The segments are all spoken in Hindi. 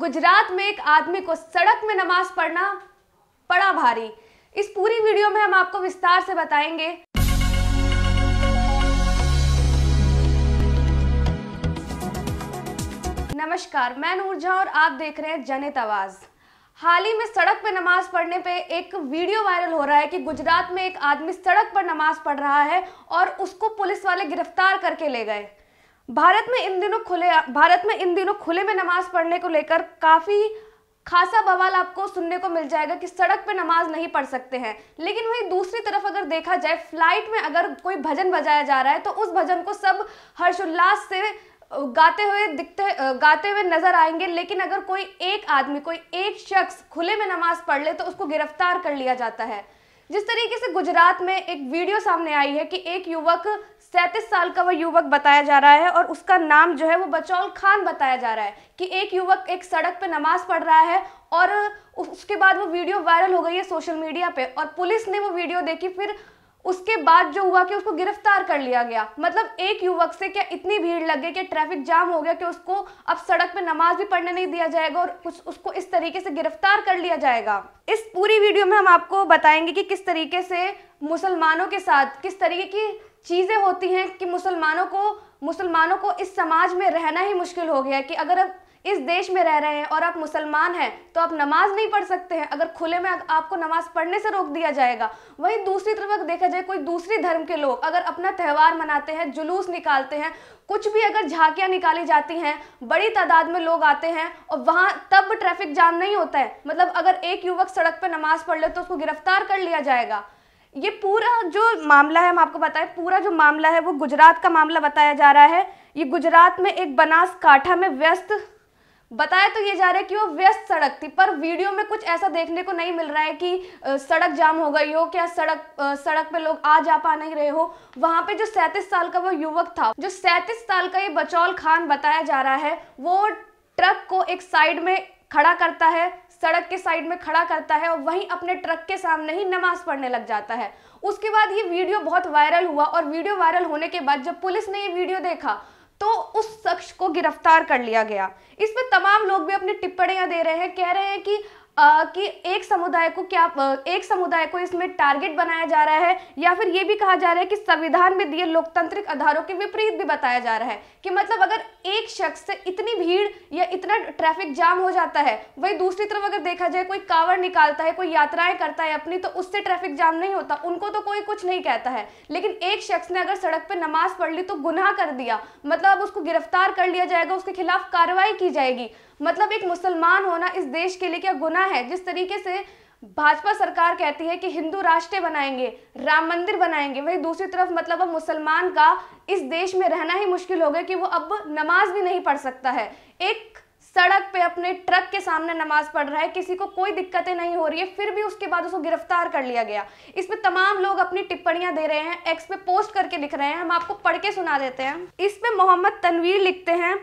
गुजरात में एक आदमी को सड़क में नमाज पढ़ना पड़ा भारी इस पूरी वीडियो में हम आपको विस्तार से बताएंगे नमस्कार मैं नूरजा और आप देख रहे हैं जनित आवाज हाल ही में सड़क पर नमाज पढ़ने पे एक वीडियो वायरल हो रहा है कि गुजरात में एक आदमी सड़क पर नमाज पढ़ रहा है और उसको पुलिस वाले गिरफ्तार करके ले गए भारत में इन दिनों खुले भारत में इन दिनों खुले में नमाज पढ़ने को लेकर काफ़ी खासा बवाल आपको सुनने को मिल जाएगा कि सड़क पे नमाज नहीं पढ़ सकते हैं लेकिन वहीं दूसरी तरफ अगर देखा जाए फ्लाइट में अगर कोई भजन बजाया जा रहा है तो उस भजन को सब हर्षोल्लास से गाते हुए दिखते गाते हुए नजर आएंगे लेकिन अगर कोई एक आदमी कोई एक शख्स खुले में नमाज पढ़ ले तो उसको गिरफ्तार कर लिया जाता है जिस तरीके से गुजरात में एक वीडियो सामने आई है कि एक युवक सैंतीस साल का वो युवक बताया जा रहा है और उसका नाम जो है वो बचौल खान बताया जा रहा है कि एक युवक एक सड़क पे नमाज पढ़ रहा है और उसके बाद वो वीडियो वायरल हो गई है सोशल मीडिया पे और पुलिस ने वो वीडियो देखी फिर उसके बाद जो हुआ कि उसको गिरफ्तार कर लिया गया मतलब एक युवक से क्या इतनी भीड़ लग गई कि ट्रैफिक जाम हो गया कि उसको अब सड़क पे नमाज भी पढ़ने नहीं दिया जाएगा और उस, उसको इस तरीके से गिरफ्तार कर लिया जाएगा इस पूरी वीडियो में हम आपको बताएंगे कि किस तरीके से मुसलमानों के साथ किस तरीके की चीज़ें होती हैं कि मुसलमानों को मुसलमानों को इस समाज में रहना ही मुश्किल हो गया है कि अगर आप इस देश में रह रहे हैं और आप मुसलमान हैं तो आप नमाज नहीं पढ़ सकते हैं अगर खुले में आपको नमाज पढ़ने से रोक दिया जाएगा वहीं दूसरी तरफ देखा जाए कोई दूसरी धर्म के लोग अगर अपना त्यौहार मनाते हैं जुलूस निकालते हैं कुछ भी अगर झांकियाँ निकाली जाती हैं बड़ी तादाद में लोग आते हैं और वहाँ तब ट्रैफिक जाम नहीं होता है मतलब अगर एक युवक सड़क पर नमाज पढ़ ले तो उसको गिरफ्तार कर लिया जाएगा ये पूरा जो मामला है हम आपको बताएं पूरा जो मामला है वो गुजरात का मामला बताया जा रहा है ये गुजरात में एक बनास काठा में व्यस्त बताया तो ये जा रहा है कि वो व्यस्त सड़क थी पर वीडियो में कुछ ऐसा देखने को नहीं मिल रहा है कि सड़क जाम हो गई हो क्या सड़क सड़क पे लोग आ जा पा नहीं रहे हो वहां पे जो सैतीस साल का वो युवक था जो सैतीस साल का ये बचौल खान बताया जा रहा है वो ट्रक को एक साइड में खड़ा करता है सड़क के साइड में खड़ा करता है और वहीं अपने ट्रक के सामने ही नमाज पढ़ने लग जाता है उसके बाद ये वीडियो बहुत वायरल हुआ और वीडियो वायरल होने के बाद जब पुलिस ने ये वीडियो देखा तो उस शख्स को गिरफ्तार कर लिया गया इसमें तमाम लोग भी अपनी टिप्पणियां दे रहे हैं कह रहे हैं कि आ, कि एक समुदाय को क्या एक समुदाय को इसमें टारगेट बनाया जा रहा है या फिर ये भी कहा जा रहा है कि संविधान में दिए लोकतांत्रिक आधारों के विपरीत भी बताया जा रहा है कि मतलब अगर एक शख्स से इतनी भीड़ या इतना ट्रैफिक जाम हो जाता है वही दूसरी तरफ अगर देखा जाए कोई कावड़ निकालता है कोई यात्राएं करता है अपनी तो उससे ट्रैफिक जाम नहीं होता उनको तो कोई कुछ नहीं कहता है लेकिन एक शख्स ने अगर सड़क पर नमाज पढ़ ली तो गुनाह कर दिया मतलब उसको गिरफ्तार कर लिया जाएगा उसके खिलाफ कार्रवाई की जाएगी मतलब एक मुसलमान होना इस देश के लिए क्या गुना है जिस तरीके से भाजपा सरकार कहती है कि हिंदू राष्ट्र बनाएंगे राम मंदिर बनाएंगे वही दूसरी तरफ मतलब अब मुसलमान का इस देश में रहना ही मुश्किल हो गया कि वो अब नमाज भी नहीं पढ़ सकता है एक सड़क पे अपने ट्रक के सामने नमाज पढ़ रहा है किसी को कोई दिक्कतें नहीं हो रही है फिर भी उसके बाद उसको गिरफ्तार कर लिया गया इस पे तमाम लोग अपनी टिप्पणियां दे रहे हैं एक्स पे पोस्ट करके लिख रहे हैं हम आपको पढ़ के सुना देते हैं इस पे मोहम्मद तनवीर लिखते हैं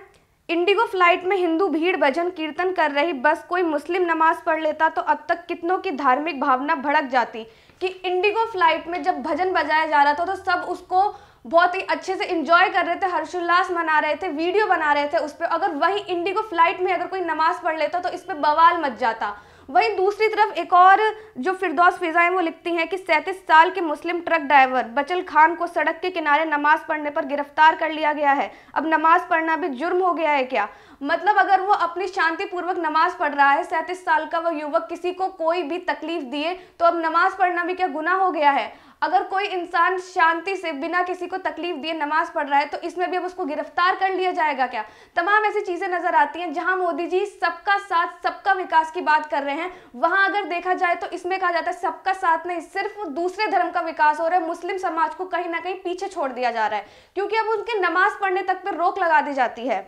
इंडिगो फ्लाइट में हिंदू भीड़ भजन कीर्तन कर रही बस कोई मुस्लिम नमाज पढ़ लेता तो अब तक कितनों की धार्मिक भावना भड़क जाती कि इंडिगो फ्लाइट में जब भजन बजाया जा रहा था तो सब उसको बहुत ही अच्छे से इंजॉय कर रहे थे हर्षोल्लास मना रहे थे वीडियो बना रहे थे उस पर अगर वही इंडिगो फ्लाइट में अगर कोई नमाज पढ़ लेता तो इस पर बवाल मच जाता वहीं दूसरी तरफ एक और जो फिरदौस फिजा है वो लिखती हैं कि सैंतीस साल के मुस्लिम ट्रक ड्राइवर बचल खान को सड़क के किनारे नमाज पढ़ने पर गिरफ्तार कर लिया गया है अब नमाज पढ़ना भी जुर्म हो गया है क्या मतलब अगर वो अपनी शांतिपूर्वक नमाज पढ़ रहा है सैंतीस साल का वह युवक किसी को कोई भी तकलीफ दिए तो अब नमाज पढ़ना भी क्या गुना हो गया है अगर कोई इंसान शांति से बिना किसी को तकलीफ दिए नमाज पढ़ रहा है तो इसमें भी अब उसको गिरफ्तार कर लिया जाएगा क्या तमाम ऐसी चीज़ें नज़र आती हैं जहां मोदी जी सबका साथ सबका विकास की बात कर रहे हैं वहां अगर देखा जाए तो इसमें कहा जाता है सबका साथ नहीं सिर्फ दूसरे धर्म का विकास हो रहा है मुस्लिम समाज को कहीं ना कहीं पीछे छोड़ दिया जा रहा है क्योंकि अब उनके नमाज पढ़ने तक पर रोक लगा दी जाती है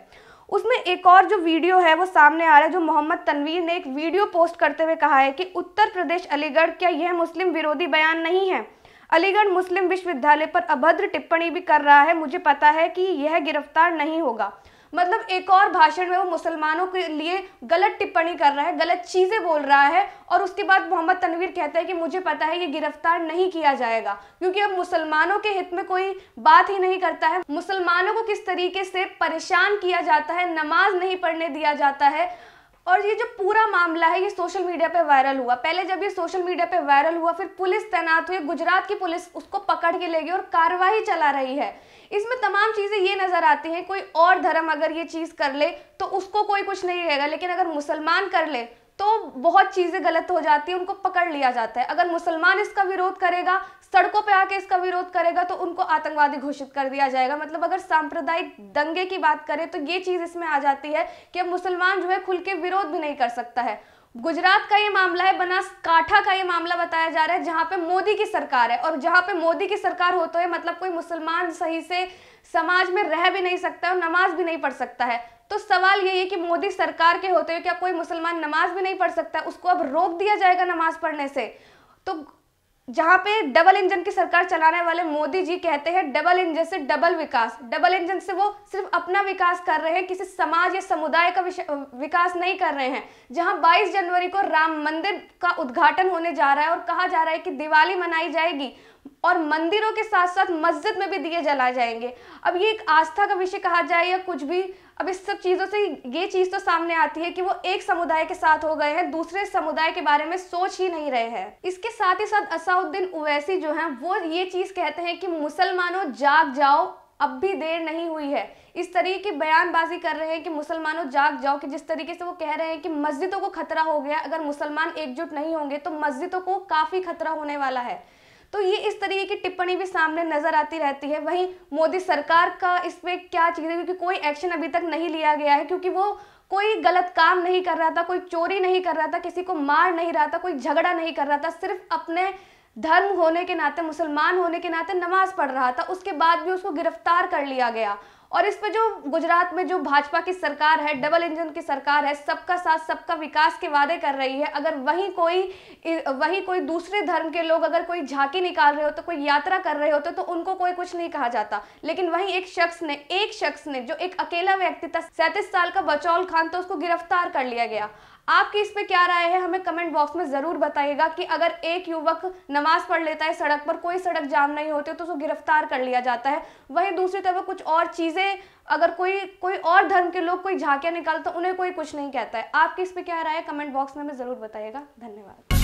उसमें एक और जो वीडियो है वो सामने आ रहा है जो मोहम्मद तनवीर ने एक वीडियो पोस्ट करते हुए कहा है कि उत्तर प्रदेश अलीगढ़ क्या यह मुस्लिम विरोधी बयान नहीं है अलीगढ़ मुस्लिम विश्वविद्यालय पर अभद्र टिप्पणी भी कर रहा है मुझे पता है कि यह गिरफ्तार नहीं होगा मतलब एक और भाषण में वो मुसलमानों के लिए गलत टिप्पणी कर रहा है गलत चीज़ें बोल रहा है और उसके बाद मोहम्मद तनवीर कहता है कि मुझे पता है ये गिरफ्तार नहीं किया जाएगा क्योंकि अब मुसलमानों के हित में कोई बात ही नहीं करता है मुसलमानों को किस तरीके से परेशान किया जाता है नमाज नहीं पढ़ने दिया जाता है और ये जो पूरा मामला है ये सोशल मीडिया पे वायरल हुआ पहले जब ये सोशल मीडिया पे वायरल हुआ फिर पुलिस तैनात हुई गुजरात की पुलिस उसको पकड़ के ले गई और कार्रवाई चला रही है इसमें तमाम चीज़ें ये नज़र आती हैं कोई और धर्म अगर ये चीज़ कर ले तो उसको कोई कुछ नहीं रहेगा लेकिन अगर मुसलमान कर ले तो बहुत चीज़ें गलत हो जाती है उनको पकड़ लिया जाता है अगर मुसलमान इसका विरोध करेगा सड़कों पे आके इसका विरोध करेगा तो उनको आतंकवादी घोषित कर दिया जाएगा मतलब अगर सांप्रदायिक दंगे की बात करें तो ये चीज़ इसमें आ जाती है कि अब मुसलमान जो है खुल के विरोध भी नहीं कर सकता है गुजरात का ये मामला है बनासकाठा का ये मामला बताया जा रहा है जहाँ पे मोदी की सरकार है और जहाँ पे मोदी की सरकार हो तो है मतलब कोई मुसलमान सही से समाज में रह भी नहीं सकता है और नमाज भी नहीं पढ़ सकता है तो सवाल यही है कि मोदी सरकार के होते हुए क्या कोई मुसलमान नमाज भी नहीं पढ़ सकता उसको अब रोक दिया जाएगा नमाज पढ़ने से तो जहाँ पे डबल इंजन की सरकार चलाने वाले मोदी जी कहते हैं डबल इंजन से डबल विकास डबल इंजन से वो सिर्फ अपना विकास कर रहे हैं किसी समाज या समुदाय का विकास नहीं कर रहे हैं जहाँ 22 जनवरी को राम मंदिर का उद्घाटन होने जा रहा है और कहा जा रहा है कि दिवाली मनाई जाएगी और मंदिरों के साथ साथ मस्जिद में भी दिए जलाए जाएंगे अब ये एक आस्था का विषय कहा जाए या कुछ भी अब इस सब चीज़ों से ये चीज़ तो सामने आती है कि वो एक समुदाय के साथ हो गए हैं दूसरे समुदाय के बारे में सोच ही नहीं रहे हैं इसके साथ ही साथ असाउद्दीन उवैसी जो हैं वो ये चीज़ कहते हैं कि मुसलमानों जाग जाओ अब भी देर नहीं हुई है इस तरीके की बयानबाजी कर रहे हैं कि मुसलमानों जाग जाओ कि जिस तरीके से वो कह रहे हैं कि मस्जिदों को खतरा हो गया अगर मुसलमान एकजुट नहीं होंगे तो मस्जिदों को काफ़ी खतरा होने वाला है तो ये इस तरीके की टिप्पणी भी सामने नजर आती रहती है वहीं मोदी सरकार का इस पर क्या चीज़ है क्योंकि कोई एक्शन अभी तक नहीं लिया गया है क्योंकि वो कोई गलत काम नहीं कर रहा था कोई चोरी नहीं कर रहा था किसी को मार नहीं रहा था कोई झगड़ा नहीं कर रहा था सिर्फ अपने धर्म होने के नाते मुसलमान होने के नाते नमाज पढ़ रहा था उसके बाद भी उसको गिरफ्तार कर लिया गया और इस पर जो गुजरात में जो भाजपा की सरकार है डबल इंजन की सरकार है सबका साथ सबका विकास के वादे कर रही है अगर वही कोई वही कोई दूसरे धर्म के लोग अगर कोई झांकी निकाल रहे हो तो कोई यात्रा कर रहे होते तो, तो उनको कोई कुछ नहीं कहा जाता लेकिन वही एक शख्स ने एक शख्स ने जो एक अकेला व्यक्ति था सैंतीस साल का बचौल खान तो उसको गिरफ्तार कर लिया गया आपकी इस पे क्या राय है हमें कमेंट बॉक्स में ज़रूर बताइएगा कि अगर एक युवक नमाज पढ़ लेता है सड़क पर कोई सड़क जाम नहीं होती तो उसको गिरफ्तार कर लिया जाता है वहीं दूसरी तरफ कुछ और चीज़ें अगर कोई कोई और धर्म के लोग कोई झांकियां निकालते तो उन्हें कोई कुछ नहीं कहता है आपकी इस पर क्या राय है कमेंट बॉक्स में हमें ज़रूर बताइएगा धन्यवाद